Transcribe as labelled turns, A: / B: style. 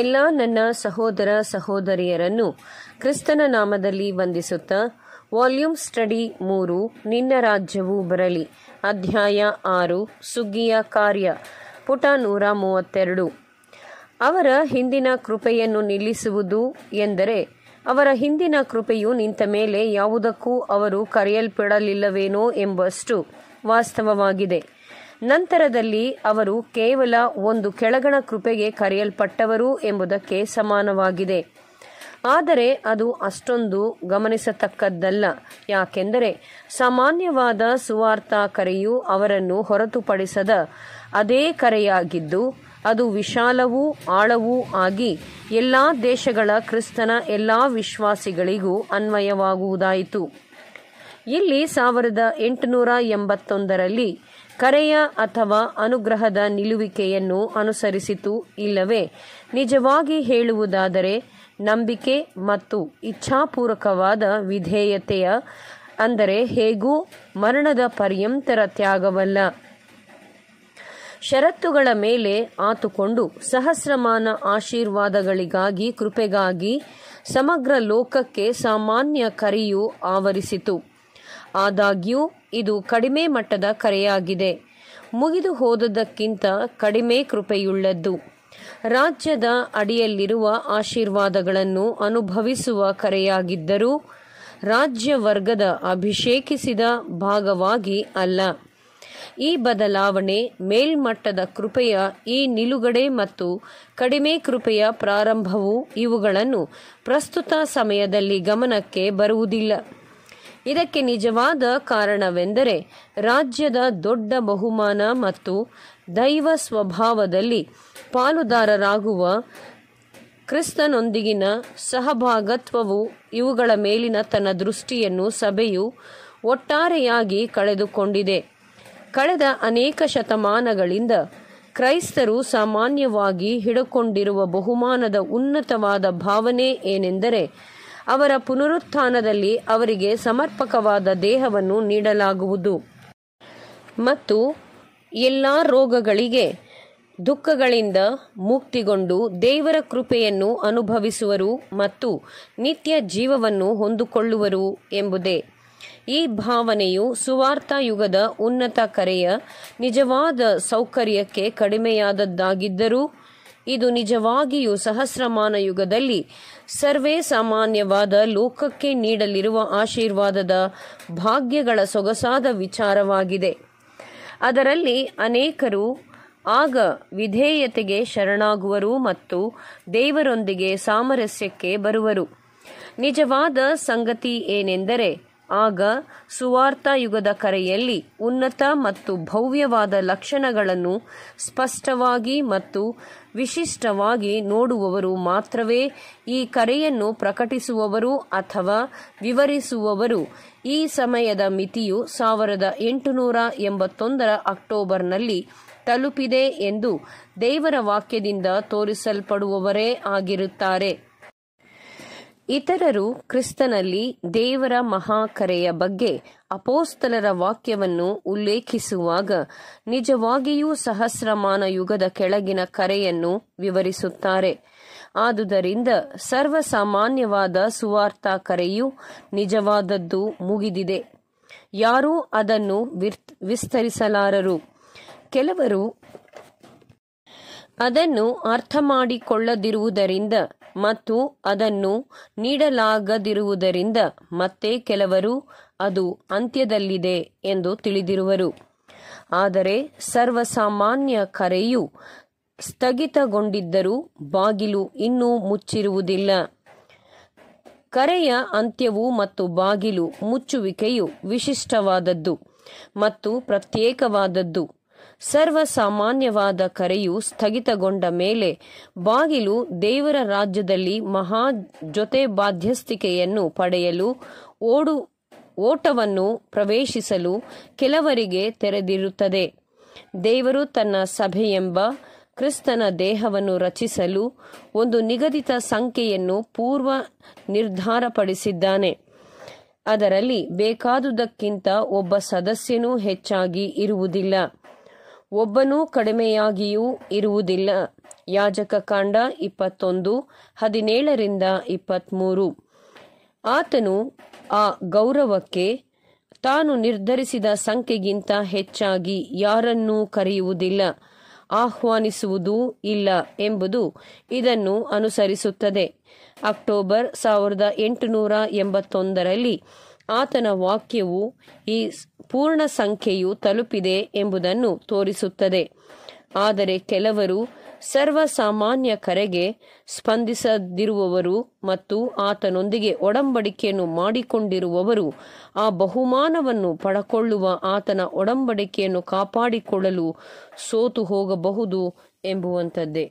A: ಎಲ್ಲ ನನ್ನ ಸಹೋದರ ಸಹೋದರಿಯರನ್ನು ಕ್ರಿಸ್ತನ ನಾಮದಲ್ಲಿ ವಂದಿಸುತ್ತ ವಾಲ್ಯೂಮ್ ಸ್ಟಡಿ ಮೂರು ನಿನ್ನ ರಾಜ್ಯವು ಬರಲಿ ಅಧ್ಯಾಯ ಆರು ಸುಗ್ಗಿಯ ಕಾರ್ಯ ಪುಟ ನೂರ ಮೂವತ್ತೆರಡು ಅವರ ಹಿಂದಿನ ಕೃಪೆಯನ್ನು ನಿಲ್ಲಿಸುವುದು ಎಂದರೆ ಅವರ ಹಿಂದಿನ ಕೃಪೆಯು ನಿಂತ ಮೇಲೆ ಯಾವುದಕ್ಕೂ ಅವರು ಕರೆಯಲ್ಪಡಲಿಲ್ಲವೇನೋ ಎಂಬಷ್ಟು ವಾಸ್ತವವಾಗಿದೆ ನಂತರದಲ್ಲಿ ಅವರು ಕೇವಲ ಒಂದು ಕೆಳಗಣ ಕೃಪೆಗೆ ಕರೆಯಲ್ಪಟ್ಟವರು ಎಂಬುದಕ್ಕೆ ಸಮಾನವಾಗಿದೆ ಆದರೆ ಅದು ಅಷ್ಟೊಂದು ಗಮನಿಸತಕ್ಕದ್ದಲ್ಲ ಯಾಕೆಂದರೆ ಸಾಮಾನ್ಯವಾದ ಸುವಾರ್ಥಾ ಕರೆಯು ಅವರನ್ನು ಹೊರತುಪಡಿಸದ ಅದೇ ಕರೆಯಾಗಿದ್ದು ಅದು ವಿಶಾಲವೂ ಆಳವೂ ಆಗಿ ಎಲ್ಲಾ ದೇಶಗಳ ಕ್ರಿಸ್ತನ ಎಲ್ಲಾ ವಿಶ್ವಾಸಿಗಳಿಗೂ ಅನ್ವಯವಾಗುವುದಾಯಿತು ಇಲ್ಲಿ ಸಾವಿರದ ಎಂಟುನೂರ ಎಂಬತ್ತೊಂದರಲ್ಲಿ ಕರೆಯ ಅಥವಾ ಅನುಗ್ರಹದ ನಿಲುವಿಕೆಯನ್ನು ಅನುಸರಿಸಿತು ಇಲ್ಲವೇ ನಿಜವಾಗಿ ಹೇಳುವುದಾದರೆ ನಂಬಿಕೆ ಮತ್ತು ಇಚ್ಛಾಪೂರ್ವಕವಾದ ವಿಧೇಯತೆಯ ಅಂದರೆ ಹೇಗೂ ಮರಣದ ಪರ್ಯಂತರ ತ್ಯಾಗವಲ್ಲ ಷರತ್ತುಗಳ ಮೇಲೆ ಆತುಕೊಂಡು ಸಹಸ್ರಮಾನ ಆಶೀರ್ವಾದಗಳಿಗಾಗಿ ಕೃಪೆಗಾಗಿ ಸಮಗ್ರ ಲೋಕಕ್ಕೆ ಸಾಮಾನ್ಯ ಕರೆಯು ಆವರಿಸಿತು ಆದಾಗ್ಯೂ ಇದು ಕಡಿಮೆ ಮಟ್ಟದ ಕರೆಯಾಗಿದೆ ಮುಗಿದು ಹೋದದ್ದಕ್ಕಿಂತ ಕಡಿಮೆ ಕೃಪೆಯುಳ್ಳದ್ದು ರಾಜ್ಯದ ಅಡಿಯಲ್ಲಿರುವ ಆಶೀರ್ವಾದಗಳನ್ನು ಅನುಭವಿಸುವ ಕರೆಯಾಗಿದ್ದರೂ ರಾಜ್ಯ ವರ್ಗದ ಅಭಿಷೇಕಿಸಿದ ಭಾಗವಾಗಿ ಅಲ್ಲ ಈ ಬದಲಾವಣೆ ಮೇಲ್ಮಟ್ಟದ ಕೃಪೆಯ ಈ ನಿಲುಗಡೆ ಮತ್ತು ಕಡಿಮೆ ಕೃಪೆಯ ಪ್ರಾರಂಭವು ಇವುಗಳನ್ನು ಪ್ರಸ್ತುತ ಸಮಯದಲ್ಲಿ ಗಮನಕ್ಕೆ ಬರುವುದಿಲ್ಲ ಇದಕ್ಕೆ ನಿಜವಾದ ಕಾರಣವೆಂದರೆ ರಾಜ್ಯದ ದೊಡ್ಡ ಬಹುಮಾನ ಮತ್ತು ದೈವ ಸ್ವಭಾವದಲ್ಲಿ ಪಾಲುದಾರರಾಗುವ ಕ್ರಿಸ್ತನೊಂದಿಗಿನ ಸಹಭಾಗತ್ವವು ಇವುಗಳ ಮೇಲಿನ ತನ್ನ ದೃಷ್ಟಿಯನ್ನು ಸಭೆಯು ಒಟ್ಟಾರೆಯಾಗಿ ಕಳೆದುಕೊಂಡಿದೆ ಕಳೆದ ಅನೇಕ ಶತಮಾನಗಳಿಂದ ಕ್ರೈಸ್ತರು ಸಾಮಾನ್ಯವಾಗಿ ಹಿಡಕೊಂಡಿರುವ ಬಹುಮಾನದ ಉನ್ನತವಾದ ಭಾವನೆ ಏನೆಂದರೆ ಅವರ ಪುನರುತ್ಥಾನದಲ್ಲಿ ಅವರಿಗೆ ಸಮರ್ಪಕವಾದ ದೇಹವನ್ನು ನೀಡಲಾಗುವುದು ಮತ್ತು ಎಲ್ಲ ರೋಗಗಳಿಗೆ ದುಃಖಗಳಿಂದ ಮುಕ್ತಿಗೊಂಡು ದೇವರ ಕೃಪೆಯನ್ನು ಅನುಭವಿಸುವರು ಮತ್ತು ನಿತ್ಯ ಜೀವವನ್ನು ಹೊಂದಿಕೊಳ್ಳುವರು ಎಂಬುದೇ ಈ ಭಾವನೆಯು ಸುವಾರ್ತ ಯುಗದ ಉನ್ನತ ಕರೆಯ ನಿಜವಾದ ಸೌಕರ್ಯಕ್ಕೆ ಕಡಿಮೆಯಾದದ್ದಾಗಿದ್ದರೂ ಇದು ನಿಜವಾಗಿಯೂ ಸಹಸ್ರಮಾನ ಯುಗದಲ್ಲಿ ಸರ್ವೇ ಸಾಮಾನ್ಯವಾದ ಲೋಕಕ್ಕೆ ನೀಡಲಿರುವ ಆಶೀರ್ವಾದದ ಭಾಗ್ಯಗಳ ಸೊಗಸಾದ ವಿಚಾರವಾಗಿದೆ ಅದರಲ್ಲಿ ಅನೇಕರು ಆಗ ವಿಧೇಯತೆಗೆ ಶರಣಾಗುವರು ಮತ್ತು ದೇವರೊಂದಿಗೆ ಸಾಮರಸ್ಯಕ್ಕೆ ಬರುವರು ನಿಜವಾದ ಸಂಗತಿ ಏನೆಂದರೆ ಆಗ ಸುವಾರ್ತ ಯುಗದ ಕರೆಯಲ್ಲಿ ಉನ್ನತ ಮತ್ತು ಭವ್ಯವಾದ ಲಕ್ಷಣಗಳನ್ನು ಸ್ಪಷ್ಟವಾಗಿ ಮತ್ತು ವಿಶಿಷ್ಟವಾಗಿ ನೋಡುವವರು ಮಾತ್ರವೇ ಈ ಕರೆಯನ್ನು ಪ್ರಕಟಿಸುವವರು ಅಥವಾ ವಿವರಿಸುವವರು ಈ ಸಮಯದ ಮಿತಿಯು ಸಾವಿರದ ಎಂಟುನೂರ ಎಂಬತ್ತೊಂದರ ಅಕ್ಟೋಬರ್ನಲ್ಲಿ ತಲುಪಿದೆ ಎಂದು ದೇವರ ವಾಕ್ಯದಿಂದ ತೋರಿಸಲ್ಪಡುವವರೇ ಆಗಿರುತ್ತಾರೆ ಇತರರು ಕ್ರಿಸ್ತನಲ್ಲಿ ದೇವರ ಮಹಾಕರೆಯ ಬಗ್ಗೆ ಅಪೋಸ್ತಲರ ವಾಕ್ಯವನ್ನು ಉಲ್ಲೇಖಿಸುವಾಗ ನಿಜವಾಗಿಯೂ ಸಹಸ್ರಮಾನ ಯುಗದ ಕೆಳಗಿನ ಕರೆಯನ್ನು ವಿವರಿಸುತ್ತಾರೆ ಆದುದರಿಂದ ಸರ್ವಸಾಮಾನ್ಯವಾದ ಸುವಾರ್ತಾ ಕರೆಯು ನಿಜವಾದದ್ದು ಮುಗಿದಿದೆ ಯಾರೂ ಅದನ್ನು ವಿಸ್ತರಿಸಲಾರರು ಕೆಲವರು ಅದನ್ನು ಅರ್ಥ ಮಾಡಿಕೊಳ್ಳದಿರುವುದರಿಂದ ಮತ್ತು ಅದನ್ನು ನೀಡಲಾಗದಿರುವುದರಿಂದ ಮತ್ತೆ ಕೆಲವರು ಅದು ಅಂತ್ಯದಲ್ಲಿದೆ ಎಂದು ತಿಳಿದಿರುವರು ಆದರೆ ಸರ್ವಸಾಮಾನ್ಯ ಕರೆಯು ಸ್ಥಗಿತಗೊಂಡಿದ್ದರೂ ಬಾಗಿಲು ಇನ್ನೂ ಮುಚ್ಚಿರುವುದಿಲ್ಲ ಕರೆಯ ಅಂತ್ಯವು ಮತ್ತು ಬಾಗಿಲು ಮುಚ್ಚುವಿಕೆಯು ವಿಶಿಷ್ಟವಾದದ್ದು ಮತ್ತು ಪ್ರತ್ಯೇಕವಾದದ್ದು ಸರ್ವಸಾಮಾನ್ಯವಾದ ಕರೆಯು ಸ್ಥಗಿತಗೊಂಡ ಮೇಲೆ ಬಾಗಿಲು ದೇವರ ರಾಜ್ಯದಲ್ಲಿ ಮಹಾ ಜೊತೆ ಬಾಧ್ಯಸ್ಥಿಕೆಯನ್ನು ಪಡೆಯಲು ಓಡು ಓಟವನ್ನು ಪ್ರವೇಶಿಸಲು ಕೆಲವರಿಗೆ ತೆರೆದಿರುತ್ತದೆ ದೇವರು ತನ್ನ ಸಭೆಯೆಂಬ ಕ್ರಿಸ್ತನ ದೇಹವನ್ನು ರಚಿಸಲು ಒಂದು ನಿಗದಿತ ಸಂಖ್ಯೆಯನ್ನು ಪೂರ್ವ ನಿರ್ಧಾರಪಡಿಸಿದ್ದಾನೆ ಅದರಲ್ಲಿ ಬೇಕಾದುದಕ್ಕಿಂತ ಒಬ್ಬ ಸದಸ್ಯನೂ ಹೆಚ್ಚಾಗಿ ಇರುವುದಿಲ್ಲ ಒಬ್ಬನೂ ಕಡಿಮೆಯಾಗಿಯೂ ಇರುವುದಿಲ್ಲ ಯಾಜಕ ಕಾಂಡ ಇಪ್ಪತ್ತೊಂದು ಹದಿನೇಳರಿಂದ ಇಪ್ಪತ್ತ್ಮೂರು ಆತನು ಆ ಗೌರವಕ್ಕೆ ತಾನು ನಿರ್ಧರಿಸಿದ ಸಂಖ್ಯೆಗಿಂತ ಹೆಚ್ಚಾಗಿ ಯಾರನ್ನೂ ಕರೆಯುವುದಿಲ್ಲ ಆಹ್ವಾನಿಸುವುದೂ ಇಲ್ಲ ಎಂಬುದು ಇದನ್ನು ಅನುಸರಿಸುತ್ತದೆ ಅಕ್ಟೋಬರ್ ಸಾವಿರದ ಎಂಟುನೂರ ಎಂಬತ್ತೊಂದರಲ್ಲಿ ಆತನ ವಾಕ್ಯವು ಈ ಪೂರ್ಣ ಸಂಖ್ಯೆಯು ತಲುಪಿದೆ ಎಂಬುದನ್ನು ತೋರಿಸುತ್ತದೆ ಆದರೆ ಕೆಲವರು ಸರ್ವಸಾಮಾನ್ಯ ಕರೆಗೆ ಸ್ಪಂದಿಸದಿರುವವರು ಮತ್ತು ಆತನೊಂದಿಗೆ ಒಡಂಬಡಿಕೆಯನ್ನು ಮಾಡಿಕೊಂಡಿರುವವರು ಆ ಬಹುಮಾನವನ್ನು ಪಡಕೊಳ್ಳುವ ಆತನ ಒಡಂಬಡಿಕೆಯನ್ನು ಕಾಪಾಡಿಕೊಳ್ಳಲು ಸೋತು ಹೋಗಬಹುದು ಎಂಬುವಂಥದ್ದೇ